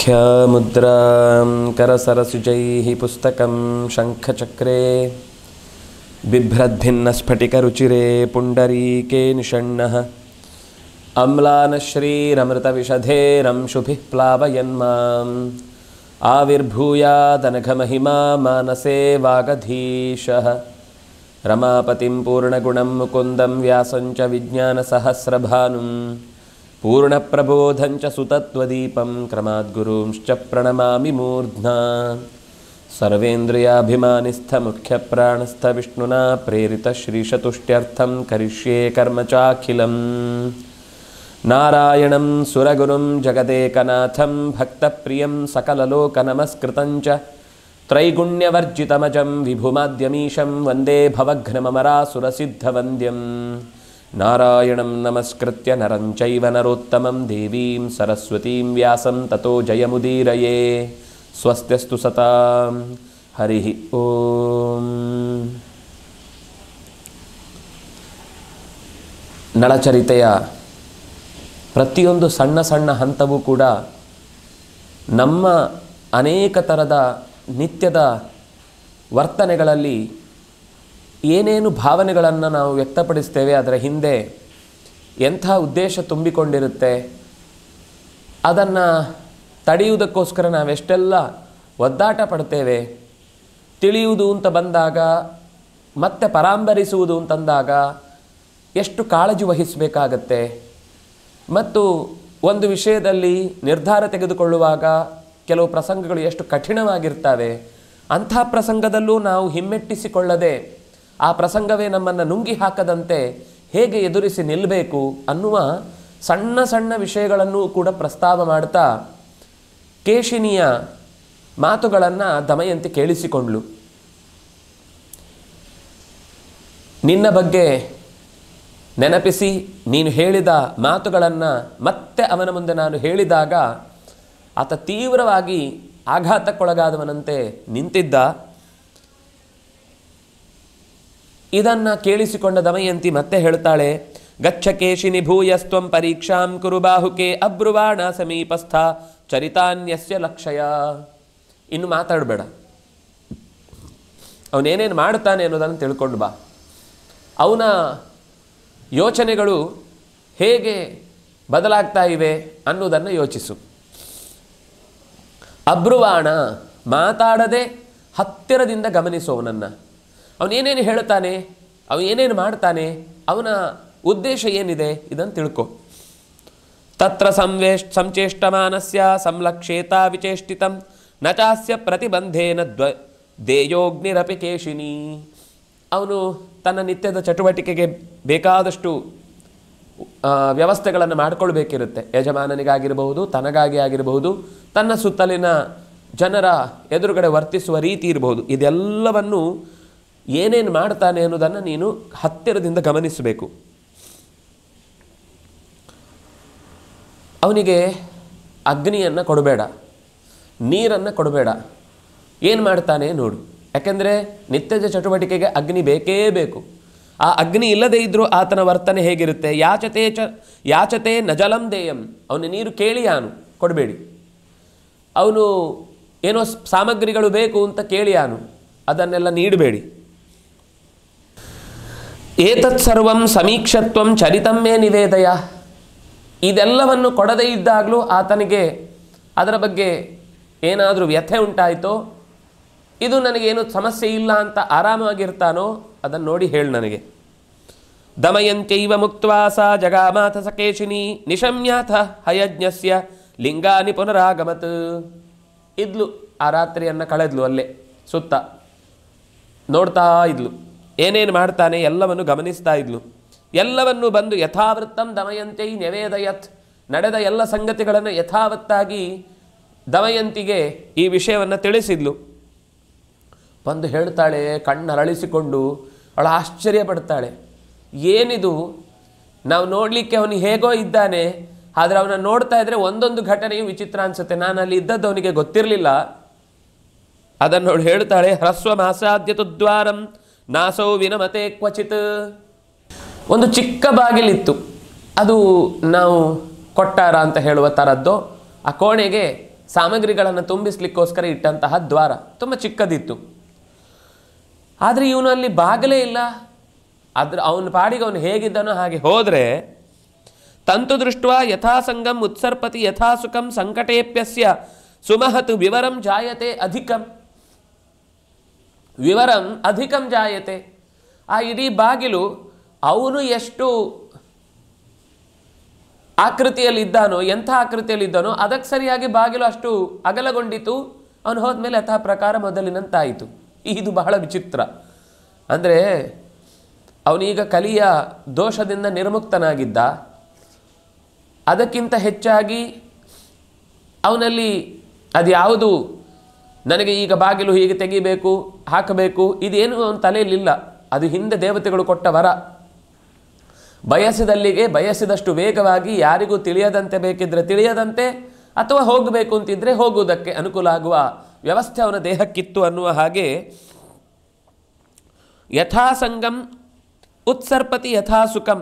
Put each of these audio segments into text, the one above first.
ख्यामुद्रा करसरसुजैः पुस्तकं शङ्खचक्रे बिभ्रद्भिन्नस्फटिकरुचिरे पुण्डरीके निषण्णः अम्लानश्रीरमृतविशधे रंशुभिः प्लावयन्माम् आविर्भूयादनघमहिमा मानसे वागधीशः रमापतिं पूर्णगुणं मुकुन्दं व्यासं च विज्ञानसहस्रभानुम् पूर्णप्रबोधं च सुतत्वदीपं क्रमाद्गुरुंश्च प्रणमामि मूर्ध्ना सर्वेन्द्रियाभिमानिस्थमुख्यप्राणस्थविष्णुना प्रेरितश्रीशतुष्ट्यर्थं करिष्ये कर्म चाखिलम् नारायणं सुरगुरुं जगदेकनाथं भक्तप्रियं सकललोकनमस्कृतं च त्रैगुण्यवर्जितमजं विभुमाद्यमीशं वन्दे भवघ्नमरासुरसिद्धवन्द्यम् ನಾರಾಯಣಂ ನಮಸ್ಕೃತ್ಯ ನರಂಚವ ನರೋತ್ತಮಂ ದೇವೀಂ ಸರಸ್ವತೀಂ ವ್ಯಾಸಂ ತತೋ ಜಯಮುದೀರಯೇ ಸ್ವಸ್ತ್ಯಸ್ತು ಸತಾಂ ಹರಿ ಓಂ ನಳಚರಿತೆಯ ಪ್ರತಿಯೊಂದು ಸಣ್ಣ ಸಣ್ಣ ಹಂತವೂ ಕೂಡ ನಮ್ಮ ಅನೇಕ ಥರದ ನಿತ್ಯದ ವರ್ತನೆಗಳಲ್ಲಿ ಏನೇನು ಭಾವನೆಗಳನ್ನು ನಾವು ವ್ಯಕ್ತಪಡಿಸ್ತೇವೆ ಅದರ ಹಿಂದೆ ಎಂಥ ಉದ್ದೇಶ ತುಂಬಿಕೊಂಡಿರುತ್ತೆ ಅದನ್ನು ತಡೆಯುವುದಕ್ಕೋಸ್ಕರ ನಾವೆಷ್ಟೆಲ್ಲ ಒದ್ದಾಟ ಪಡ್ತೇವೆ ತಿಳಿಯುವುದು ಅಂತ ಬಂದಾಗ ಮತ್ತೆ ಪರಾಂಬರಿಸುವುದು ಅಂತಂದಾಗ ಎಷ್ಟು ಕಾಳಜಿ ವಹಿಸಬೇಕಾಗತ್ತೆ ಮತ್ತು ಒಂದು ವಿಷಯದಲ್ಲಿ ನಿರ್ಧಾರ ತೆಗೆದುಕೊಳ್ಳುವಾಗ ಕೆಲವು ಪ್ರಸಂಗಗಳು ಎಷ್ಟು ಕಠಿಣವಾಗಿರ್ತವೆ ಅಂಥ ಪ್ರಸಂಗದಲ್ಲೂ ನಾವು ಹಿಮ್ಮೆಟ್ಟಿಸಿಕೊಳ್ಳದೆ ಆ ಪ್ರಸಂಗವೇ ನಮ್ಮನ್ನು ನುಂಗಿ ಹಾಕದಂತೆ ಹೇಗೆ ಎದುರಿಸಿ ನಿಲ್ಲಬೇಕು ಅನ್ನುವ ಸಣ್ಣ ಸಣ್ಣ ವಿಷಯಗಳನ್ನು ಕೂಡ ಪ್ರಸ್ತಾವ ಮಾಡ್ತಾ ಕೇಶಿನಿಯ ಮಾತುಗಳನ್ನು ದಮಯಂತಿ ಕೇಳಿಸಿಕೊಂಡ್ಳು ನಿನ್ನ ಬಗ್ಗೆ ನೆನಪಿಸಿ ನೀನು ಹೇಳಿದ ಮಾತುಗಳನ್ನು ಮತ್ತೆ ಅವನ ಮುಂದೆ ನಾನು ಹೇಳಿದಾಗ ಆತ ತೀವ್ರವಾಗಿ ಆಘಾತಕ್ಕೊಳಗಾದವನಂತೆ ನಿಂತಿದ್ದ ಇದನ್ನು ಕೇಳಿಸಿಕೊಂಡ ದಮಯಂತಿ ಮತ್ತೆ ಹೇಳ್ತಾಳೆ ಗಚ್ಚಕೇಶಿನಿ ಭೂಯಸ್ತ್ವಂ ಪರೀಕ್ಷಾಂ ಕುರು ಬಾಹುಕೆ ಅಬ್ರುವಾಣ ಸಮೀಪಸ್ಥ ಚರಿತಾನ್ಯಸ್ಯ ಲಕ್ಷಯ ಇನ್ನು ಮಾತಾಡಬೇಡ ಅವನೇನೇನು ಮಾಡ್ತಾನೆ ಅನ್ನೋದನ್ನು ತಿಳ್ಕೊಂಡು ಬಾ ಅವನ ಯೋಚನೆಗಳು ಹೇಗೆ ಬದಲಾಗ್ತಾ ಇವೆ ಅನ್ನೋದನ್ನು ಯೋಚಿಸು ಅಬ್ರುವಾಣ ಮಾತಾಡದೆ ಹತ್ತಿರದಿಂದ ಗಮನಿಸೋನನ್ನು ಅವನೇನೇನು ಹೇಳ್ತಾನೆ ಅವನೇನೇನು ಮಾಡ್ತಾನೆ ಅವನ ಉದ್ದೇಶ ಏನಿದೆ ಇದನ್ನು ತಿಳ್ಕೊ ತತ್ರ ಸಂವೇ ಸಂಚೇಷ್ಟಮಾನಸ್ಯ ಸಂಲಕ್ಷೇತ ವಿಚೇಷ್ಟಿತಂ ನ ಚಾಸ್ಯ ಪ್ರತಿಬಂಧೇನ ದ್ವ ದೇಯೋಗ್ನಿರಪಿ ಕೇಶಿನಿ ಅವನು ತನ್ನ ನಿತ್ಯದ ಚಟುವಟಿಕೆಗೆ ಬೇಕಾದಷ್ಟು ವ್ಯವಸ್ಥೆಗಳನ್ನು ಮಾಡಿಕೊಳ್ಬೇಕಿರುತ್ತೆ ಯಜಮಾನನಿಗಾಗಿರಬಹುದು ತನಗಾಗಿ ಆಗಿರಬಹುದು ತನ್ನ ಸುತ್ತಲಿನ ಜನರ ಎದುರುಗಡೆ ವರ್ತಿಸುವ ರೀತಿ ಇರಬಹುದು ಇದೆಲ್ಲವನ್ನು ಏನೇನು ಮಾಡ್ತಾನೆ ಅನ್ನೋದನ್ನು ನೀನು ಹತ್ತಿರದಿಂದ ಗಮನಿಸಬೇಕು ಅವನಿಗೆ ಅಗ್ನಿಯನ್ನು ಕೊಡಬೇಡ ನೀರನ್ನು ಕೊಡಬೇಡ ಏನು ಮಾಡ್ತಾನೆ ನೋಡು ಯಾಕೆಂದರೆ ನಿತ್ಯಜ ಚಟುವಟಿಕೆಗೆ ಅಗ್ನಿ ಬೇಕೇ ಬೇಕು ಆ ಅಗ್ನಿ ಇಲ್ಲದೇ ಇದ್ದರೂ ಆತನ ವರ್ತನೆ ಹೇಗಿರುತ್ತೆ ಯಾಚತೆ ಚ ಯಾಚತೆ ನಜಲಂ ದೇಯಂ ಅವನ ನೀರು ಕೇಳಿ ಯಾನು ಕೊಡಬೇಡಿ ಅವನು ಏನೋ ಸಾಮಗ್ರಿಗಳು ಬೇಕು ಅಂತ ಕೇಳಿ ಯಾನು ಅದನ್ನೆಲ್ಲ ನೀಡಬೇಡಿ ಏತತ್ ಸಮೀಕ್ಷತ್ವಂ ಚರಿತಮ್ಮೇ ನಿವೇದಯ ಇದೆಲ್ಲವನ್ನು ಕೊಡದೇ ಇದ್ದಾಗಲೂ ಆತನಿಗೆ ಅದರ ಬಗ್ಗೆ ಏನಾದರೂ ವ್ಯಥೆ ಉಂಟಾಯಿತೋ ಇದು ನನಗೇನು ಸಮಸ್ಯೆ ಇಲ್ಲ ಅಂತ ಆರಾಮಾಗಿರ್ತಾನೋ ಅದನ್ನು ನೋಡಿ ಹೇಳು ನನಗೆ ದಮಯಂತ್ಯವ ಮುಕ್ವಾ ಜಗಾಮಾಥ ಸಕೇಶಿನಿ ನಿಶಮ್ಯಾಥ ಹಯಜ್ಞಸ್ಯ ಲಿಂಗಾನಿ ಪುನರಾಗಮತ್ ಇದ್ಲು ಆ ರಾತ್ರಿಯನ್ನು ಕಳೆದ್ಲು ಅಲ್ಲೇ ಸುತ್ತ ನೋಡ್ತಾ ಇದ್ಲು ಏನೇನು ಮಾಡ್ತಾನೆ ಎಲ್ಲವನ್ನು ಗಮನಿಸ್ತಾ ಇದ್ಲು ಎಲ್ಲವನ್ನು ಬಂದು ಯಥಾವೃತ್ತಂ ದಮಯಂತೈ ನೆವೇದಯತ್ ನಡೆದ ಎಲ್ಲ ಸಂಗತಿಗಳನ್ನು ಯಥಾವತ್ತಾಗಿ ದಮಯಂತಿಗೆ ಈ ವಿಷಯವನ್ನು ತಿಳಿಸಿದ್ಲು ಬಂದು ಹೇಳ್ತಾಳೆ ಕಣ್ಣು ಅರಳಿಸಿಕೊಂಡು ಅವಳು ಆಶ್ಚರ್ಯ ಪಡ್ತಾಳೆ ಏನಿದು ನಾವು ನೋಡಲಿಕ್ಕೆ ಅವನು ಹೇಗೋ ಇದ್ದಾನೆ ಆದರೆ ಅವನ ನೋಡ್ತಾ ಇದ್ರೆ ಒಂದೊಂದು ಘಟನೆಯು ವಿಚಿತ್ರ ಅನಿಸುತ್ತೆ ನಾನು ಅಲ್ಲಿ ಇದ್ದದ್ದು ಅವನಿಗೆ ಗೊತ್ತಿರಲಿಲ್ಲ ಅದನ್ನು ಅವಳು ಹೇಳ್ತಾಳೆ ಹ್ರಸ್ವ ಮಾಸಾದ್ಯತುದ್ವಾರಂ ನಾಸೋ ವಿನಮತೆ ಕ್ವಚಿತ್ ಒಂದು ಚಿಕ್ಕ ಬಾಗಿಲಿತ್ತು ಅದು ನಾವು ಕೊಟ್ಟಾರ ಅಂತ ಹೇಳುವ ಥರದ್ದು ಆ ಕೋಣೆಗೆ ಸಾಮಗ್ರಿಗಳನ್ನು ತುಂಬಿಸ್ಲಿಕ್ಕೋಸ್ಕರ ಇಟ್ಟಂತಹ ದ್ವಾರ ತುಂಬ ಚಿಕ್ಕದಿತ್ತು ಆದರೆ ಇವನು ಅಲ್ಲಿ ಬಾಗಿಲೇ ಇಲ್ಲ ಅದ್ರ ಅವನ ಪಾಡಿಗೆ ಅವನು ಹೇಗಿದ್ದಾನೋ ಹಾಗೆ ಹೋದರೆ ತಂತು ದೃಷ್ಟ ಯಥಾಸಂಗಂ ಉತ್ಸರ್ಪತಿ ಯಥಾಸುಖಂ ಸಂಕಟೇಪ್ಯಸ್ಯ ಸುಮಹತು ವಿವರಂ ಜಾಯತೆ ಅಧಿಕಂ ವಿವರಂ ಅಧಿಕಂ ಜಾಯತೆ ಆ ಇಡೀ ಬಾಗಿಲು ಅವನು ಎಷ್ಟು ಆಕೃತಿಯಲ್ಲಿದ್ದಾನೋ ಎಂಥ ಆಕೃತಿಯಲ್ಲಿದ್ದಾನೋ ಅದಕ್ಕೆ ಸರಿಯಾಗಿ ಬಾಗಿಲು ಅಷ್ಟು ಅಗಲಗೊಂಡಿತು ಅವನು ಹೋದ್ಮೇಲೆ ಅಥ ಪ್ರಕಾರ ಮೊದಲಿನಂತಾಯಿತು ಇದು ಬಹಳ ವಿಚಿತ್ರ ಅಂದರೆ ಅವನೀಗ ಕಲಿಯ ದೋಷದಿಂದ ನಿರ್ಮುಕ್ತನಾಗಿದ್ದ ಅದಕ್ಕಿಂತ ಹೆಚ್ಚಾಗಿ ಅವನಲ್ಲಿ ಅದ್ಯಾವುದು ನನಗೆ ಈಗ ಬಾಗಿಲು ಹೀಗೆ ತೆಗಿಬೇಕು ಹಾಕಬೇಕು ಇದೇನು ಅವನ ತಲೆಯಲ್ಲಿಲ್ಲ ಅದು ಹಿಂದೆ ದೇವತೆಗಳು ಕೊಟ್ಟ ವರ ಬಯಸಿದಲ್ಲಿಗೆ ಬಯಸಿದಷ್ಟು ವೇಗವಾಗಿ ಯಾರಿಗೂ ತಿಳಿಯದಂತೆ ಬೇಕಿದ್ರೆ ತಿಳಿಯದಂತೆ ಅಥವಾ ಹೋಗಬೇಕು ಅಂತಿದ್ರೆ ಹೋಗುವುದಕ್ಕೆ ಅನುಕೂಲ ಆಗುವ ವ್ಯವಸ್ಥೆ ಅವನ ದೇಹಕ್ಕಿತ್ತು ಅನ್ನುವ ಹಾಗೆ ಯಥಾಸಂಗಂ ಉತ್ಸರ್ಪತಿ ಯಥಾಸುಖಂ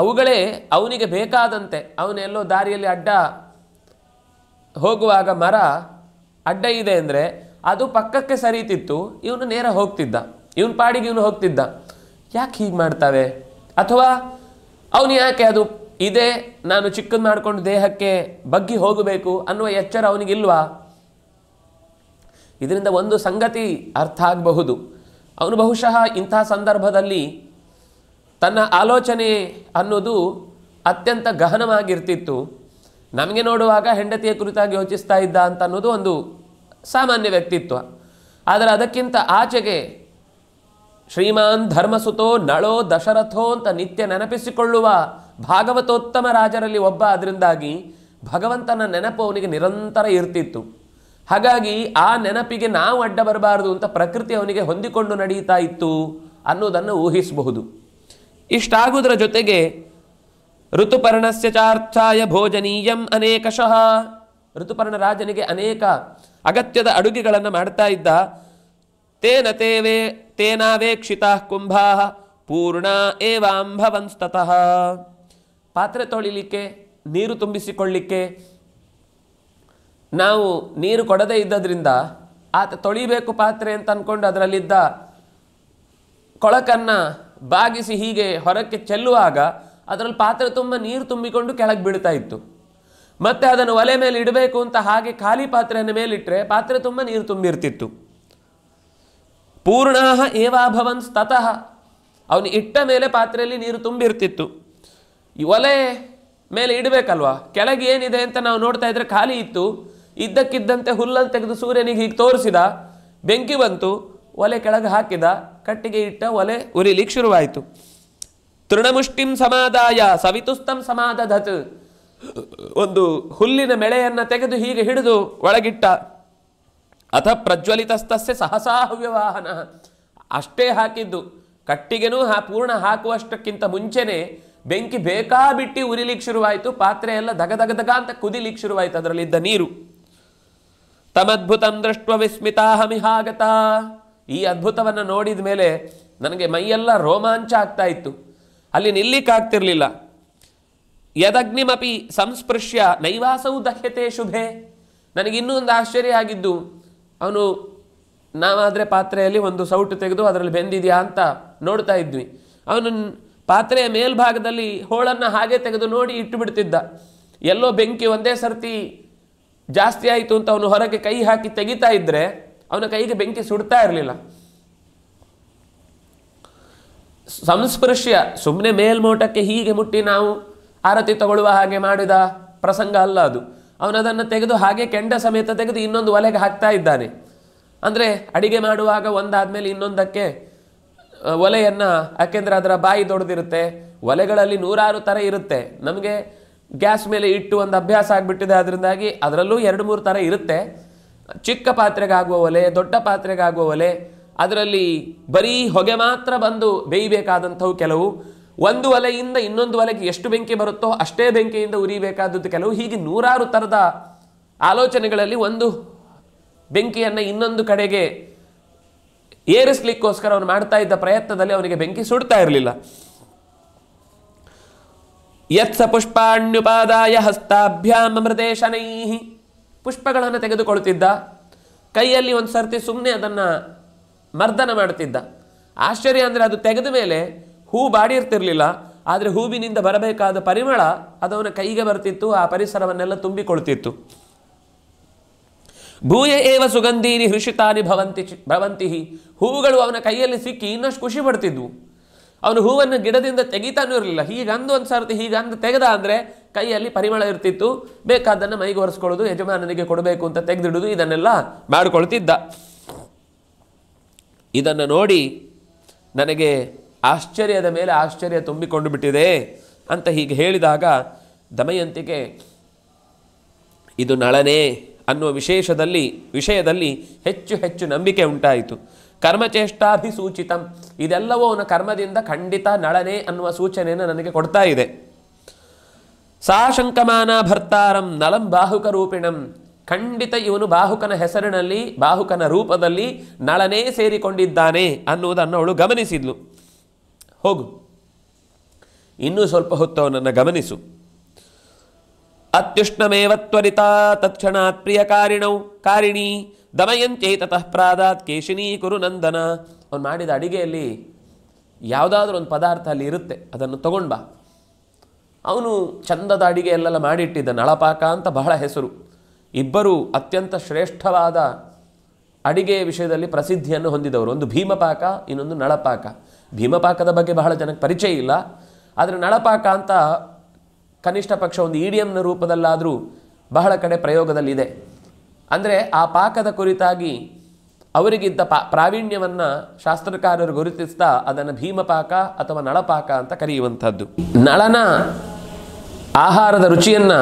ಅವುಗಳೇ ಅವನಿಗೆ ಬೇಕಾದಂತೆ ಅವನೆಲ್ಲೋ ದಾರಿಯಲ್ಲಿ ಅಡ್ಡ ಹೋಗುವಾಗ ಮರ ಅಡ್ಡ ಇದೆ ಅಂದರೆ ಅದು ಪಕ್ಕಕ್ಕೆ ಸರಿತಿತ್ತು ಇವನು ನೇರ ಹೋಗ್ತಿದ್ದ ಇವನ್ ಪಾಡಿಗೆ ಇವನು ಹೋಗ್ತಿದ್ದ ಯಾಕೆ ಹೀಗೆ ಮಾಡ್ತಾವೆ ಅಥವಾ ಅವನು ಯಾಕೆ ಅದು ಇದೇ ನಾನು ಚಿಕ್ಕದು ಮಾಡಿಕೊಂಡು ದೇಹಕ್ಕೆ ಬಗ್ಗಿ ಹೋಗಬೇಕು ಅನ್ನುವ ಎಚ್ಚರ ಅವನಿಗಿಲ್ವಾ ಇದರಿಂದ ಒಂದು ಸಂಗತಿ ಅರ್ಥ ಆಗಬಹುದು ಅವನು ಬಹುಶಃ ಇಂತಹ ಸಂದರ್ಭದಲ್ಲಿ ತನ್ನ ಆಲೋಚನೆ ಅನ್ನೋದು ಅತ್ಯಂತ ಗಹನವಾಗಿರ್ತಿತ್ತು ನಮಗೆ ನೋಡುವಾಗ ಹೆಂಡತಿಯ ಕುರಿತಾಗಿ ಯೋಚಿಸ್ತಾ ಇದ್ದ ಅಂತ ಅನ್ನೋದು ಒಂದು ಸಾಮಾನ್ಯ ವ್ಯಕ್ತಿತ್ವ ಆದರೆ ಅದಕ್ಕಿಂತ ಆಚೆಗೆ ಶ್ರೀಮಾನ್ ಧರ್ಮಸುತೋ ನಳೋ ದಶರಥೋ ಅಂತ ನಿತ್ಯ ನೆನಪಿಸಿಕೊಳ್ಳುವ ಭಾಗವತೋತ್ತಮ ರಾಜರಲ್ಲಿ ಒಬ್ಬ ಅದರಿಂದಾಗಿ ಭಗವಂತನ ನೆನಪು ಅವನಿಗೆ ನಿರಂತರ ಇರ್ತಿತ್ತು ಹಾಗಾಗಿ ಆ ನೆನಪಿಗೆ ನಾವು ಅಡ್ಡ ಬರಬಾರದು ಅಂತ ಪ್ರಕೃತಿ ಅವನಿಗೆ ಹೊಂದಿಕೊಂಡು ನಡೀತಾ ಇತ್ತು ಅನ್ನೋದನ್ನು ಊಹಿಸಬಹುದು ಇಷ್ಟಾಗುವುದರ ಜೊತೆಗೆ ಋತುಪರ್ಣಸ್ಯ ಚಾರ್ಥಾಯ ಭೋಜನೀಯಂ ಅನೇಕಶಃ ಋತುಪರ್ಣ ರಾಜನಿಗೆ ಅನೇಕ ಅಗತ್ಯದ ಅಡುಗೆಗಳನ್ನು ಮಾಡ್ತಾ ಇದ್ದ ತೇನ ತೇವೇ ತೇನಾವೇಕ್ಷಿತಾ ಕುಂಭಾ ಪೂರ್ಣ ಏವಾಂಭವಂಸ್ತಃ ಪಾತ್ರೆ ತೊಳಿಲಿಕ್ಕೆ ನೀರು ತುಂಬಿಸಿಕೊಳ್ಳಿಕ್ಕೆ ನಾವು ನೀರು ಕೊಡದೇ ಇದ್ದದ್ರಿಂದ ಆತ ತೊಳಿಬೇಕು ಪಾತ್ರೆ ಅಂತ ಅಂದ್ಕೊಂಡು ಅದರಲ್ಲಿದ್ದ ಕೊಳಕನ್ನು ಬಾಗಿಸಿ ಹೀಗೆ ಹೊರಕ್ಕೆ ಚೆಲ್ಲುವಾಗ ಅದರಲ್ಲಿ ಪಾತ್ರೆ ತುಂಬ ನೀರು ತುಂಬಿಕೊಂಡು ಕೆಳಗೆ ಬಿಡ್ತಾ ಇತ್ತು ಮತ್ತೆ ಅದನ್ನು ಒಲೆ ಮೇಲೆ ಇಡಬೇಕು ಅಂತ ಹಾಗೆ ಖಾಲಿ ಪಾತ್ರೆಯನ್ನು ಮೇಲಿಟ್ಟರೆ ಪಾತ್ರೆ ತುಂಬ ನೀರು ತುಂಬಿರ್ತಿತ್ತು ಪೂರ್ಣಾಹ ಏವಾಭವನ್ ಸ್ತತಃ ಅವನು ಇಟ್ಟ ಮೇಲೆ ಪಾತ್ರೆಯಲ್ಲಿ ನೀರು ತುಂಬಿರ್ತಿತ್ತು ಈ ಒಲೆ ಮೇಲೆ ಇಡಬೇಕಲ್ವಾ ಕೆಳಗೆ ಏನಿದೆ ಅಂತ ನಾವು ನೋಡ್ತಾ ಇದ್ರೆ ಖಾಲಿ ಇತ್ತು ಇದ್ದಕ್ಕಿದ್ದಂತೆ ಹುಲ್ಲನ್ನು ತೆಗೆದು ಸೂರ್ಯನಿಗೆ ಹೀಗೆ ತೋರಿಸಿದ ಬೆಂಕಿ ಬಂತು ಒಲೆ ಕೆಳಗೆ ಹಾಕಿದ ಕಟ್ಟಿಗೆ ಇಟ್ಟ ಒಲೆ ಉರಿಲಿಕ್ಕೆ ಶುರುವಾಯಿತು ತೃಣಮುಷ್ಟಿಂ ಸಮಾದಾಯ ಸವಿತುಸ್ತಂ ಸಮಾದಧತ್ ಒಂದು ಹುಲ್ಲಿನ ಮೆಳೆಯನ್ನು ತೆಗೆದು ಹೀಗೆ ಹಿಡಿದು ಒಳಗಿಟ್ಟ ಅಥ ಪ್ರಜ್ವಲಿತಸ್ತಸ್ಯ ಸಹಸಾ ಹವ್ಯವಾಹನ ಅಷ್ಟೇ ಹಾಕಿದ್ದು ಕಟ್ಟಿಗೆನೂ ಹಾ ಪೂರ್ಣ ಹಾಕುವಷ್ಟಕ್ಕಿಂತ ಮುಂಚೆನೆ ಬೆಂಕಿ ಬೇಕಾಬಿಟ್ಟಿ ಉರಿಲಿಕ್ಕೆ ಶುರುವಾಯಿತು ಪಾತ್ರೆ ಎಲ್ಲ ದಗದಗದಗ ಅಂತ ಕುದಿಲಿಕ್ಕೆ ಶುರುವಾಯಿತು ಅದರಲ್ಲಿದ್ದ ನೀರು ತಮದ್ಭುತಂ ದೃಷ್ಟ ವಿಸ್ಮಿತಾಹಮಿಹಾಗತ ಈ ಅದ್ಭುತವನ್ನು ನೋಡಿದ ಮೇಲೆ ನನಗೆ ಮೈಯೆಲ್ಲ ರೋಮಾಂಚ ಆಗ್ತಾ ಇತ್ತು ಅಲ್ಲಿ ನಿಲ್ಲಿಕ್ಕಾಗ್ತಿರ್ಲಿಲ್ಲ ಯದಗ್ನಿಮಪಿ ಸಂಸ್ಪೃಶ್ಯ ನೈವಾಸವು ದಹ್ಯತೆ ಶುಭೆ ನನಗಿನ್ನೂ ಒಂದು ಆಶ್ಚರ್ಯ ಆಗಿದ್ದು ಅವನು ನಾವಾದರೆ ಪಾತ್ರೆಯಲ್ಲಿ ಒಂದು ಸೌಟು ತೆಗೆದು ಅದರಲ್ಲಿ ಬೆಂದಿದೆಯಾ ಅಂತ ನೋಡ್ತಾ ಇದ್ವಿ ಅವನು ಪಾತ್ರೆಯ ಮೇಲ್ಭಾಗದಲ್ಲಿ ಹೋಳನ್ನು ಹಾಗೆ ತೆಗೆದು ನೋಡಿ ಇಟ್ಟು ಬಿಡ್ತಿದ್ದ ಎಲ್ಲೋ ಬೆಂಕಿ ಒಂದೇ ಸರ್ತಿ ಜಾಸ್ತಿ ಆಯಿತು ಅಂತ ಅವನು ಹೊರಗೆ ಕೈ ಹಾಕಿ ತೆಗಿತಾ ಇದ್ದರೆ ಅವನ ಕೈಗೆ ಬೆಂಕಿ ಸುಡ್ತಾ ಇರಲಿಲ್ಲ ಸಂಸ್ಪೃಶ್ಯ ಸುಮ್ಮನೆ ಮೇಲ್ಮೋಟಕ್ಕೆ ಹೀಗೆ ಮುಟ್ಟಿ ನಾವು ಆರತಿ ತಗೊಳ್ಳುವ ಹಾಗೆ ಮಾಡಿದ ಪ್ರಸಂಗ ಅಲ್ಲ ಅದು ಅವನದನ್ನು ತೆಗೆದು ಹಾಗೆ ಕೆಂಡ ಸಮೇತ ತೆಗೆದು ಇನ್ನೊಂದು ಒಲೆಗೆ ಹಾಕ್ತಾ ಇದ್ದಾನೆ ಅಂದರೆ ಅಡಿಗೆ ಮಾಡುವಾಗ ಒಂದಾದಮೇಲೆ ಇನ್ನೊಂದಕ್ಕೆ ಒಲೆಯನ್ನು ಯಾಕೆಂದರೆ ಅದರ ಬಾಯಿ ದೊಡ್ದಿರುತ್ತೆ ಒಲೆಗಳಲ್ಲಿ ನೂರಾರು ಥರ ಇರುತ್ತೆ ನಮಗೆ ಗ್ಯಾಸ್ ಮೇಲೆ ಇಟ್ಟು ಒಂದು ಅಭ್ಯಾಸ ಆಗಿಬಿಟ್ಟಿದೆ ಅದರಿಂದಾಗಿ ಅದರಲ್ಲೂ ಎರಡು ಮೂರು ಥರ ಇರುತ್ತೆ ಚಿಕ್ಕ ಪಾತ್ರೆಗಾಗುವ ಒಲೆ ದೊಡ್ಡ ಪಾತ್ರೆಗಾಗುವ ಒಲೆ ಅದರಲ್ಲಿ ಬರೀ ಹೊಗೆ ಮಾತ್ರ ಬಂದು ಬೇಯಬೇಕಾದಂಥವು ಕೆಲವು ಒಂದು ಒಲೆಯಿಂದ ಇನ್ನೊಂದು ಒಲೆಗೆ ಎಷ್ಟು ಬೆಂಕಿ ಬರುತ್ತೋ ಅಷ್ಟೇ ಬೆಂಕಿಯಿಂದ ಉರಿಬೇಕಾದದ್ದು ಕೆಲವು ಹೀಗೆ ನೂರಾರು ಥರದ ಆಲೋಚನೆಗಳಲ್ಲಿ ಒಂದು ಬೆಂಕಿಯನ್ನು ಇನ್ನೊಂದು ಕಡೆಗೆ ಏರಿಸ್ಲಿಕ್ಕೋಸ್ಕರ ಅವನು ಮಾಡ್ತಾ ಇದ್ದ ಪ್ರಯತ್ನದಲ್ಲಿ ಅವನಿಗೆ ಬೆಂಕಿ ಸುಡ್ತಾ ಇರಲಿಲ್ಲ ಯತ್ಸ ಪುಷ್ಪಾಣ್ಯುಪಾದಾಯ ಹಸ್ತಾಭ್ಯಾಮ ಮೃದೇಶನೈ ಪುಷ್ಪಗಳನ್ನು ತೆಗೆದುಕೊಳ್ತಿದ್ದ ಕೈಯಲ್ಲಿ ಒಂದು ಸರ್ತಿ ಸುಮ್ಮನೆ ಅದನ್ನು ಮರ್ದನ ಮಾಡುತ್ತಿದ್ದ ಆಶ್ಚರ್ಯ ಅಂದರೆ ಅದು ತೆಗೆದ ಮೇಲೆ ಹೂ ಬಾಡಿರ್ತಿರ್ಲಿಲ್ಲ ಆದರೆ ಹೂವಿನಿಂದ ಬರಬೇಕಾದ ಪರಿಮಳ ಅದವನ ಕೈಗೆ ಬರ್ತಿತ್ತು ಆ ಪರಿಸರವನ್ನೆಲ್ಲ ತುಂಬಿಕೊಳ್ತಿತ್ತು ಭೂಯ ಏವ ಸುಗಂಧೀನಿ ಹೃಷಿತಾನಿ ಭವಂತಿ ಭವಂತಿ ಹೂಗಳು ಅವನ ಕೈಯಲ್ಲಿ ಸಿಕ್ಕಿ ಇನ್ನಷ್ಟು ಖುಷಿ ಪಡ್ತಿದ್ವು ಅವನು ಹೂವನ್ನು ಗಿಡದಿಂದ ತೆಗಿತಾನೂ ಇರಲಿಲ್ಲ ಹೀಗಂದು ಒಂದು ಸರ್ತಿ ಹೀಗಂದು ತೆಗೆದ ಅಂದರೆ ಕೈಯಲ್ಲಿ ಪರಿಮಳ ಇರ್ತಿತ್ತು ಬೇಕಾದನ್ನು ಮೈಗೆ ಒರೆಸ್ಕೊಳ್ಳೋದು ಯಜಮಾನನಿಗೆ ಕೊಡಬೇಕು ಅಂತ ತೆಗೆದಿಡುದು ಇದನ್ನೆಲ್ಲ ಮಾಡಿಕೊಳ್ತಿದ್ದ ಇದನ್ನು ನೋಡಿ ನನಗೆ ಆಶ್ಚರ್ಯದ ಮೇಲೆ ಆಶ್ಚರ್ಯ ತುಂಬಿಕೊಂಡು ಬಿಟ್ಟಿದೆ ಅಂತ ಹೀಗೆ ಹೇಳಿದಾಗ ದಮಯಂತಿಗೆ ಇದು ನಳನೇ ಅನ್ನುವ ವಿಶೇಷದಲ್ಲಿ ವಿಷಯದಲ್ಲಿ ಹೆಚ್ಚು ಹೆಚ್ಚು ನಂಬಿಕೆ ಉಂಟಾಯಿತು ಕರ್ಮಚೇಷ್ಟಾಭಿಸೂಚಿತಂ ಇದೆಲ್ಲವೂ ಅವನ ಕರ್ಮದಿಂದ ಖಂಡಿತ ನಳನೇ ಅನ್ನುವ ಸೂಚನೆಯನ್ನು ನನಗೆ ಕೊಡ್ತಾ ಇದೆ ಸಾಶಂಕಮಾನ ಭರ್ತಾರಂ ನಲಂ ಬಾಹುಕರೂಪಿಣಂ ಖಂಡಿತ ಇವನು ಬಾಹುಕನ ಹೆಸರಿನಲ್ಲಿ ಬಾಹುಕನ ರೂಪದಲ್ಲಿ ನಳನೇ ಸೇರಿಕೊಂಡಿದ್ದಾನೆ ಅನ್ನುವುದನ್ನು ಅವಳು ಗಮನಿಸಿದ್ಲು ಹೋಗು ಇನ್ನೂ ಸ್ವಲ್ಪ ಹೊತ್ತು ಅವನನ್ನು ಗಮನಿಸು ಅತ್ಯುಷ್ಣಮೇವ ತ್ವರಿತ ತತ್ಕ್ಷಣಾತ್ ಪ್ರಿಯ ಕಾರಿಣೌ ಕಾರಿಣಿ ತತಃ ಪ್ರಾದಾತ್ ಕೇಶಿನೀ ಕುರು ನಂದನ ಅವನು ಮಾಡಿದ ಅಡಿಗೆಯಲ್ಲಿ ಯಾವುದಾದ್ರೂ ಒಂದು ಪದಾರ್ಥ ಅಲ್ಲಿ ಇರುತ್ತೆ ಅದನ್ನು ತಗೊಂಡು ಬಾ ಅವನು ಚಂದದ ಅಡಿಗೆ ಎಲ್ಲೆಲ್ಲ ಮಾಡಿಟ್ಟಿದ್ದ ನಳಪಾಕ ಅಂತ ಬಹಳ ಹೆಸರು ಇಬ್ಬರು ಅತ್ಯಂತ ಶ್ರೇಷ್ಠವಾದ ಅಡಿಗೆಯ ವಿಷಯದಲ್ಲಿ ಪ್ರಸಿದ್ಧಿಯನ್ನು ಹೊಂದಿದವರು ಒಂದು ಭೀಮಪಾಕ ಇನ್ನೊಂದು ನಳಪಾಕ ಭೀಮಪಾಕದ ಬಗ್ಗೆ ಬಹಳ ಜನಕ್ಕೆ ಪರಿಚಯ ಇಲ್ಲ ಆದರೆ ನಳಪಾಕ ಅಂತ ಕನಿಷ್ಠ ಪಕ್ಷ ಒಂದು ಇಡಿಯಂನ ರೂಪದಲ್ಲಾದರೂ ಬಹಳ ಕಡೆ ಪ್ರಯೋಗದಲ್ಲಿದೆ ಅಂದರೆ ಆ ಪಾಕದ ಕುರಿತಾಗಿ ಅವರಿಗಿದ್ದ ಪಾ ಪ್ರಾವೀಣ್ಯವನ್ನು ಶಾಸ್ತ್ರಕಾರರು ಗುರುತಿಸ್ತಾ ಅದನ್ನು ಭೀಮಪಾಕ ಅಥವಾ ನಳಪಾಕ ಅಂತ ಕರೆಯುವಂಥದ್ದು ನಳನ ಆಹಾರದ ರುಚಿಯನ್ನು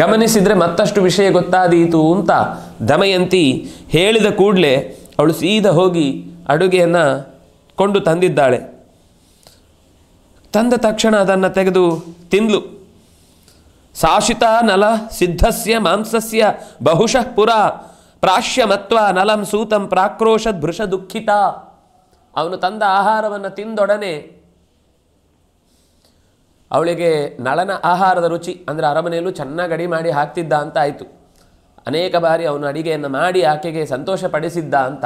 ಗಮನಿಸಿದರೆ ಮತ್ತಷ್ಟು ವಿಷಯ ಗೊತ್ತಾದೀತು ಅಂತ ದಮಯಂತಿ ಹೇಳಿದ ಕೂಡಲೇ ಅವಳು ಸೀದ ಹೋಗಿ ಅಡುಗೆಯನ್ನು ಕೊಂಡು ತಂದಿದ್ದಾಳೆ ತಂದ ತಕ್ಷಣ ಅದನ್ನು ತೆಗೆದು ತಿಂದ್ಲು ಸಾಶಿತ ನಲ ಸಿದ್ಧಸ್ಯ ಮಾಂಸಸ್ಯ ಬಹುಶಃ ಪುರ ಪ್ರಾಶ್ಯಮತ್ವ ನಲಂ ಸೂತಂ ಪ್ರಾಕ್ರೋಶ ಭೃಷ ದುಃಖಿತ ಅವನು ತಂದ ಆಹಾರವನ್ನು ತಿಂದೊಡನೆ ಅವಳಿಗೆ ನಳನ ಆಹಾರದ ರುಚಿ ಅಂದರೆ ಅರಮನೆಯಲ್ಲೂ ಚೆನ್ನಾಗಿ ಅಡಿ ಮಾಡಿ ಹಾಕ್ತಿದ್ದ ಅಂತ ಆಯಿತು ಅನೇಕ ಬಾರಿ ಅವನು ಅಡಿಗೆಯನ್ನು ಮಾಡಿ ಆಕೆಗೆ ಸಂತೋಷ ಪಡಿಸಿದ್ದ ಅಂತ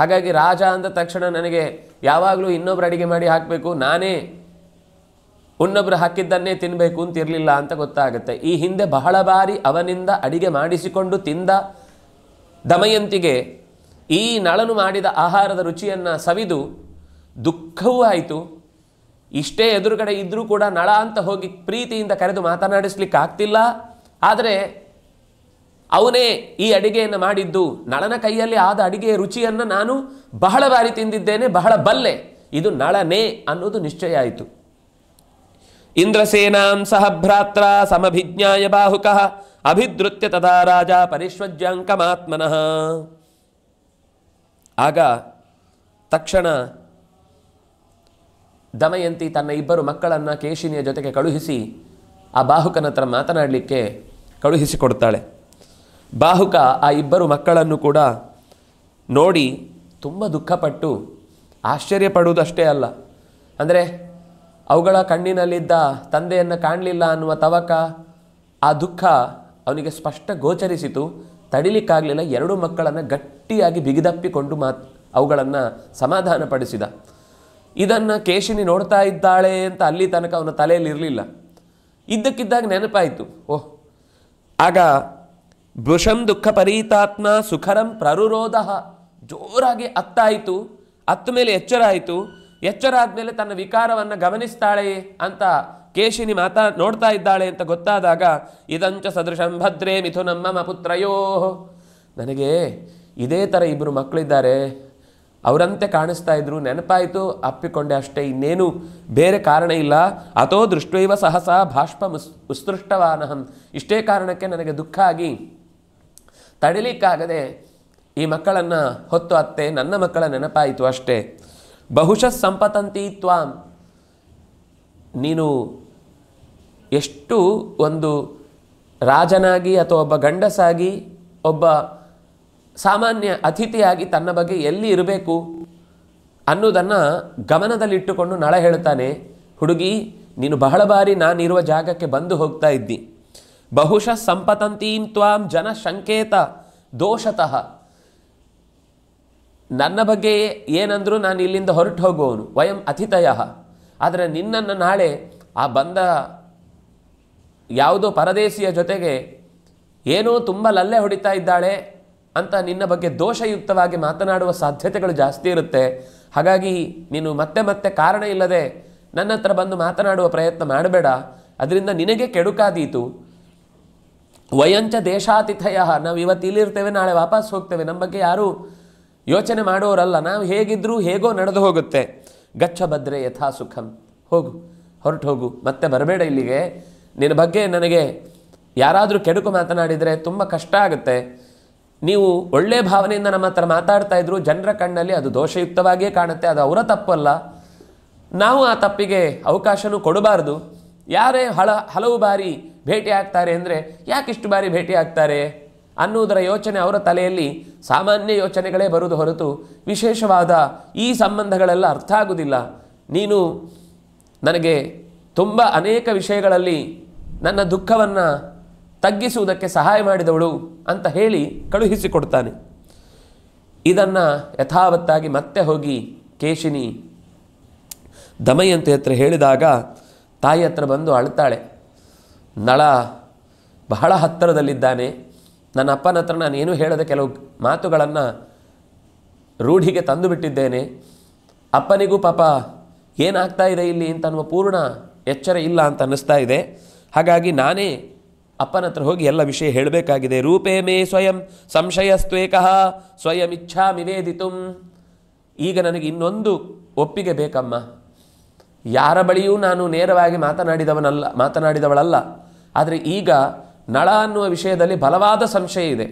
ಹಾಗಾಗಿ ರಾಜ ಅಂದ ತಕ್ಷಣ ನನಗೆ ಯಾವಾಗಲೂ ಇನ್ನೊಬ್ಬರು ಅಡಿಗೆ ಮಾಡಿ ಹಾಕಬೇಕು ನಾನೇ ಇನ್ನೊಬ್ಬರು ಹಾಕಿದ್ದನ್ನೇ ತಿನ್ನಬೇಕು ಇರಲಿಲ್ಲ ಅಂತ ಗೊತ್ತಾಗುತ್ತೆ ಈ ಹಿಂದೆ ಬಹಳ ಬಾರಿ ಅವನಿಂದ ಅಡಿಗೆ ಮಾಡಿಸಿಕೊಂಡು ತಿಂದ ದಮಯಂತಿಗೆ ಈ ನಳನು ಮಾಡಿದ ಆಹಾರದ ರುಚಿಯನ್ನು ಸವಿದು ದುಃಖವೂ ಆಯಿತು ಇಷ್ಟೇ ಎದುರುಗಡೆ ಇದ್ದರೂ ಕೂಡ ನಳ ಅಂತ ಹೋಗಿ ಪ್ರೀತಿಯಿಂದ ಕರೆದು ಮಾತನಾಡಿಸ್ಲಿಕ್ಕೆ ಆಗ್ತಿಲ್ಲ ಆದರೆ ಅವನೇ ಈ ಅಡಿಗೆಯನ್ನು ಮಾಡಿದ್ದು ನಳನ ಕೈಯಲ್ಲಿ ಆದ ಅಡಿಗೆಯ ರುಚಿಯನ್ನು ನಾನು ಬಹಳ ಬಾರಿ ತಿಂದಿದ್ದೇನೆ ಬಹಳ ಬಲ್ಲೆ ಇದು ನಳನೇ ಅನ್ನೋದು ನಿಶ್ಚಯ ಆಯಿತು ಇಂದ್ರಸೇನಾಂ ಸಹ ಭ್ರಾತ್ರ ಸಮಭಿಜ್ಞಾಯ ಬಾಹುಕಃ ಅಭಿದೃತ್ಯ ತದಾ ರಾಜ ಪರಿಶ್ವಜ್ಯಾಂಕಮಾತ್ಮನಃ ಆಗ ತಕ್ಷಣ ದಮಯಂತಿ ತನ್ನ ಇಬ್ಬರು ಮಕ್ಕಳನ್ನು ಕೇಶಿನಿಯ ಜೊತೆಗೆ ಕಳುಹಿಸಿ ಆ ಬಾಹುಕನ ಹತ್ರ ಮಾತನಾಡಲಿಕ್ಕೆ ಕಳುಹಿಸಿಕೊಡ್ತಾಳೆ ಬಾಹುಕ ಆ ಇಬ್ಬರು ಮಕ್ಕಳನ್ನು ಕೂಡ ನೋಡಿ ತುಂಬ ದುಃಖಪಟ್ಟು ಆಶ್ಚರ್ಯ ಪಡುವುದಷ್ಟೇ ಅಲ್ಲ ಅಂದರೆ ಅವುಗಳ ಕಣ್ಣಿನಲ್ಲಿದ್ದ ತಂದೆಯನ್ನು ಕಾಣಲಿಲ್ಲ ಅನ್ನುವ ತವಕ ಆ ದುಃಖ ಅವನಿಗೆ ಸ್ಪಷ್ಟ ಗೋಚರಿಸಿತು ತಡಿಲಿಕ್ಕಾಗಲಿಲ್ಲ ಎರಡು ಮಕ್ಕಳನ್ನು ಗಟ್ಟಿಯಾಗಿ ಬಿಗಿದಪ್ಪಿಕೊಂಡು ಮಾ ಅವುಗಳನ್ನು ಸಮಾಧಾನಪಡಿಸಿದ ಇದನ್ನು ಕೇಶಿನಿ ನೋಡ್ತಾ ಇದ್ದಾಳೆ ಅಂತ ಅಲ್ಲಿ ತನಕ ಅವನ ತಲೆಯಲ್ಲಿ ಇರಲಿಲ್ಲ ಇದ್ದಕ್ಕಿದ್ದಾಗ ನೆನಪಾಯಿತು ಓಹ್ ಆಗ ಭೃಷಂ ದುಃಖ ಪರೀತಾತ್ಮ ಸುಖರಂ ಪ್ರರುರೋಧ ಜೋರಾಗಿ ಅತ್ತಾಯಿತು ಅತ್ತ ಮೇಲೆ ಎಚ್ಚರ ಆಯಿತು ಎಚ್ಚರ ಆದಮೇಲೆ ತನ್ನ ವಿಕಾರವನ್ನು ಗಮನಿಸ್ತಾಳೆ ಅಂತ ಕೇಶಿನಿ ಮಾತಾ ನೋಡ್ತಾ ಇದ್ದಾಳೆ ಅಂತ ಗೊತ್ತಾದಾಗ ಇದಂಚ ಸದೃಶಂ ಭದ್ರೇ ಮಿಥುನಂ ಮಮ ಪುತ್ರಯೋ ನನಗೆ ಇದೇ ಥರ ಇಬ್ಬರು ಮಕ್ಕಳಿದ್ದಾರೆ ಅವರಂತೆ ಕಾಣಿಸ್ತಾ ಇದ್ರು ನೆನಪಾಯಿತು ಅಪ್ಪಿಕೊಂಡೆ ಅಷ್ಟೇ ಇನ್ನೇನು ಬೇರೆ ಕಾರಣ ಇಲ್ಲ ಅಥೋ ದೃಷ್ಟೈವ ಸಹಸಾ ಭಾಷ್ಪ ಮುಸ್ ಇಷ್ಟೇ ಕಾರಣಕ್ಕೆ ನನಗೆ ದುಃಖ ಆಗಿ ತಡಿಲಿಕ್ಕಾಗದೆ ಈ ಮಕ್ಕಳನ್ನು ಹೊತ್ತು ಅತ್ತೆ ನನ್ನ ಮಕ್ಕಳ ನೆನಪಾಯಿತು ಅಷ್ಟೇ ಬಹುಶಃ ಸಂಪತಂತಿ ನೀನು ಎಷ್ಟು ಒಂದು ರಾಜನಾಗಿ ಅಥವಾ ಒಬ್ಬ ಗಂಡಸಾಗಿ ಒಬ್ಬ ಸಾಮಾನ್ಯ ಅತಿಥಿಯಾಗಿ ತನ್ನ ಬಗ್ಗೆ ಎಲ್ಲಿ ಇರಬೇಕು ಅನ್ನೋದನ್ನು ಗಮನದಲ್ಲಿಟ್ಟುಕೊಂಡು ನಳ ಹೇಳ್ತಾನೆ ಹುಡುಗಿ ನೀನು ಬಹಳ ಬಾರಿ ನಾನಿರುವ ಜಾಗಕ್ಕೆ ಬಂದು ಹೋಗ್ತಾ ಇದ್ದಿ ಬಹುಶಃ ಸಂಪತಂತೀಂ ತ್ವಾಂ ಜನ ಸಂಕೇತ ದೋಷತಃ ನನ್ನ ಬಗ್ಗೆ ಏನಂದರೂ ನಾನು ಇಲ್ಲಿಂದ ಹೊರಟು ಹೋಗುವವನು ವಯಂ ಅತಿಥಯ ಆದರೆ ನಿನ್ನನ್ನು ನಾಳೆ ಆ ಬಂದ ಯಾವುದೋ ಪರದೇಶಿಯ ಜೊತೆಗೆ ಏನೋ ತುಂಬ ಲಲ್ಲೆ ಹೊಡಿತಾ ಇದ್ದಾಳೆ ಅಂತ ನಿನ್ನ ಬಗ್ಗೆ ದೋಷಯುಕ್ತವಾಗಿ ಮಾತನಾಡುವ ಸಾಧ್ಯತೆಗಳು ಜಾಸ್ತಿ ಇರುತ್ತೆ ಹಾಗಾಗಿ ನೀನು ಮತ್ತೆ ಮತ್ತೆ ಕಾರಣ ಇಲ್ಲದೆ ನನ್ನ ಹತ್ರ ಬಂದು ಮಾತನಾಡುವ ಪ್ರಯತ್ನ ಮಾಡಬೇಡ ಅದರಿಂದ ನಿನಗೆ ಕೆಡುಕಾದೀತು ವಯಂಚ ದೇಶಾತಿಥಯ ನಾವು ಇವತ್ತು ಇಲ್ಲಿರ್ತೇವೆ ನಾಳೆ ವಾಪಸ್ ಹೋಗ್ತೇವೆ ನಮ್ಮ ಬಗ್ಗೆ ಯಾರೂ ಯೋಚನೆ ಮಾಡೋರಲ್ಲ ನಾವು ಹೇಗಿದ್ರೂ ಹೇಗೋ ನಡೆದು ಹೋಗುತ್ತೆ ಗಚ್ಚ ಯಥಾ ಸುಖಂ ಹೋಗು ಹೊರಟು ಹೋಗು ಮತ್ತೆ ಬರಬೇಡ ಇಲ್ಲಿಗೆ ನಿನ್ನ ಬಗ್ಗೆ ನನಗೆ ಯಾರಾದರೂ ಕೆಡುಕು ಮಾತನಾಡಿದರೆ ತುಂಬ ಕಷ್ಟ ಆಗುತ್ತೆ ನೀವು ಒಳ್ಳೆ ಭಾವನೆಯಿಂದ ನಮ್ಮ ಹತ್ರ ಮಾತಾಡ್ತಾ ಇದ್ರು ಜನರ ಕಣ್ಣಲ್ಲಿ ಅದು ದೋಷಯುಕ್ತವಾಗಿಯೇ ಕಾಣುತ್ತೆ ಅದು ಅವರ ತಪ್ಪಲ್ಲ ನಾವು ಆ ತಪ್ಪಿಗೆ ಅವಕಾಶನೂ ಕೊಡಬಾರ್ದು ಯಾರೇ ಹಳ ಹಲವು ಬಾರಿ ಭೇಟಿ ಆಗ್ತಾರೆ ಅಂದರೆ ಯಾಕಿಷ್ಟು ಬಾರಿ ಭೇಟಿ ಆಗ್ತಾರೆ ಅನ್ನುವುದರ ಯೋಚನೆ ಅವರ ತಲೆಯಲ್ಲಿ ಸಾಮಾನ್ಯ ಯೋಚನೆಗಳೇ ಬರುವುದು ಹೊರತು ವಿಶೇಷವಾದ ಈ ಸಂಬಂಧಗಳೆಲ್ಲ ಅರ್ಥ ಆಗುವುದಿಲ್ಲ ನೀನು ನನಗೆ ತುಂಬ ಅನೇಕ ವಿಷಯಗಳಲ್ಲಿ ನನ್ನ ದುಃಖವನ್ನು ತಗ್ಗಿಸುವುದಕ್ಕೆ ಸಹಾಯ ಮಾಡಿದವಳು ಅಂತ ಹೇಳಿ ಕಳುಹಿಸಿಕೊಡ್ತಾನೆ ಇದನ್ನು ಯಥಾವತ್ತಾಗಿ ಮತ್ತೆ ಹೋಗಿ ಕೇಶಿನಿ ದಮಯಂತಿ ಹತ್ರ ಹೇಳಿದಾಗ ತಾಯಿ ಹತ್ರ ಬಂದು ಅಳ್ತಾಳೆ ನಳ ಬಹಳ ಹತ್ತಿರದಲ್ಲಿದ್ದಾನೆ ನನ್ನ ಅಪ್ಪನ ಹತ್ರ ನಾನು ಏನು ಹೇಳದ ಕೆಲವು ಮಾತುಗಳನ್ನು ರೂಢಿಗೆ ತಂದು ಬಿಟ್ಟಿದ್ದೇನೆ ಅಪ್ಪನಿಗೂ ಪಾಪ ಏನಾಗ್ತಾ ಇದೆ ಇಲ್ಲಿ ಅಂತ ಅನ್ನುವ ಪೂರ್ಣ ಎಚ್ಚರ ಇಲ್ಲ ಅಂತ ಅನ್ನಿಸ್ತಾ ಇದೆ ಹಾಗಾಗಿ ನಾನೇ ಅಪ್ಪನ ಹತ್ರ ಹೋಗಿ ಎಲ್ಲ ವಿಷಯ ಹೇಳಬೇಕಾಗಿದೆ ರೂಪೇ ಮೇ ಸ್ವಯಂ ಸಂಶಯಸ್ತ್ವೇಕಃ ಸ್ವಯಂ ಇಚ್ಛಾ ನಿವೇದಿತು ಈಗ ನನಗೆ ಇನ್ನೊಂದು ಒಪ್ಪಿಗೆ ಬೇಕಮ್ಮ ಯಾರ ಬಳಿಯೂ ನಾನು ನೇರವಾಗಿ ಮಾತನಾಡಿದವನಲ್ಲ ಮಾತನಾಡಿದವಳಲ್ಲ ಆದರೆ ಈಗ ನಳ ಅನ್ನುವ ವಿಷಯದಲ್ಲಿ ಬಲವಾದ ಸಂಶಯ ಇದೆ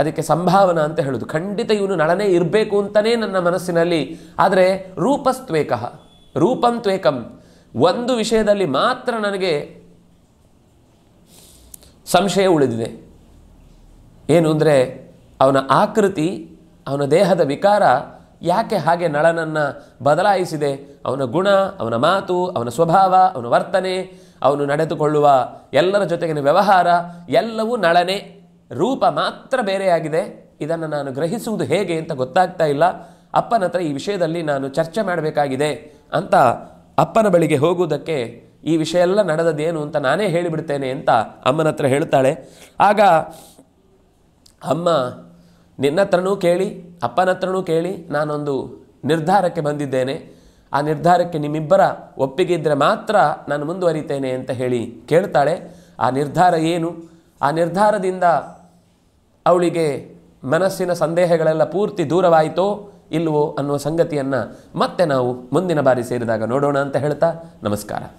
ಅದಕ್ಕೆ ಸಂಭಾವನಾ ಅಂತ ಹೇಳೋದು ಖಂಡಿತ ಇವನು ನಳನೇ ಇರಬೇಕು ಅಂತಲೇ ನನ್ನ ಮನಸ್ಸಿನಲ್ಲಿ ಆದರೆ ರೂಪಸ್ತ್ವೇಕಃ ರೂಪಂ ಒಂದು ವಿಷಯದಲ್ಲಿ ಮಾತ್ರ ನನಗೆ ಸಂಶಯ ಉಳಿದಿದೆ ಏನು ಅಂದರೆ ಅವನ ಆಕೃತಿ ಅವನ ದೇಹದ ವಿಕಾರ ಯಾಕೆ ಹಾಗೆ ನಳನನ್ನು ಬದಲಾಯಿಸಿದೆ ಅವನ ಗುಣ ಅವನ ಮಾತು ಅವನ ಸ್ವಭಾವ ಅವನ ವರ್ತನೆ ಅವನು ನಡೆದುಕೊಳ್ಳುವ ಎಲ್ಲರ ಜೊತೆಗಿನ ವ್ಯವಹಾರ ಎಲ್ಲವೂ ನಳನೆ ರೂಪ ಮಾತ್ರ ಬೇರೆಯಾಗಿದೆ ಇದನ್ನು ನಾನು ಗ್ರಹಿಸುವುದು ಹೇಗೆ ಅಂತ ಗೊತ್ತಾಗ್ತಾ ಇಲ್ಲ ಅಪ್ಪನ ಹತ್ರ ಈ ವಿಷಯದಲ್ಲಿ ನಾನು ಚರ್ಚೆ ಮಾಡಬೇಕಾಗಿದೆ ಅಂತ ಅಪ್ಪನ ಬಳಿಗೆ ಹೋಗುವುದಕ್ಕೆ ಈ ವಿಷಯ ಎಲ್ಲ ನಡೆದದೇನು ಅಂತ ನಾನೇ ಹೇಳಿಬಿಡ್ತೇನೆ ಅಂತ ಅಮ್ಮನ ಹತ್ರ ಹೇಳ್ತಾಳೆ ಆಗ ಅಮ್ಮ ನಿನ್ನ ಹತ್ರನೂ ಕೇಳಿ ಅಪ್ಪನ ಹತ್ರನೂ ಕೇಳಿ ನಾನೊಂದು ನಿರ್ಧಾರಕ್ಕೆ ಬಂದಿದ್ದೇನೆ ಆ ನಿರ್ಧಾರಕ್ಕೆ ನಿಮ್ಮಿಬ್ಬರ ಒಪ್ಪಿಗೆ ಇದ್ದರೆ ಮಾತ್ರ ನಾನು ಮುಂದುವರಿತೇನೆ ಅಂತ ಹೇಳಿ ಕೇಳ್ತಾಳೆ ಆ ನಿರ್ಧಾರ ಏನು ಆ ನಿರ್ಧಾರದಿಂದ ಅವಳಿಗೆ ಮನಸ್ಸಿನ ಸಂದೇಹಗಳೆಲ್ಲ ಪೂರ್ತಿ ದೂರವಾಯಿತೋ ಇಲ್ಲವೋ ಅನ್ನುವ ಸಂಗತಿಯನ್ನು ಮತ್ತೆ ನಾವು ಮುಂದಿನ ಬಾರಿ ಸೇರಿದಾಗ ನೋಡೋಣ ಅಂತ ಹೇಳ್ತಾ ನಮಸ್ಕಾರ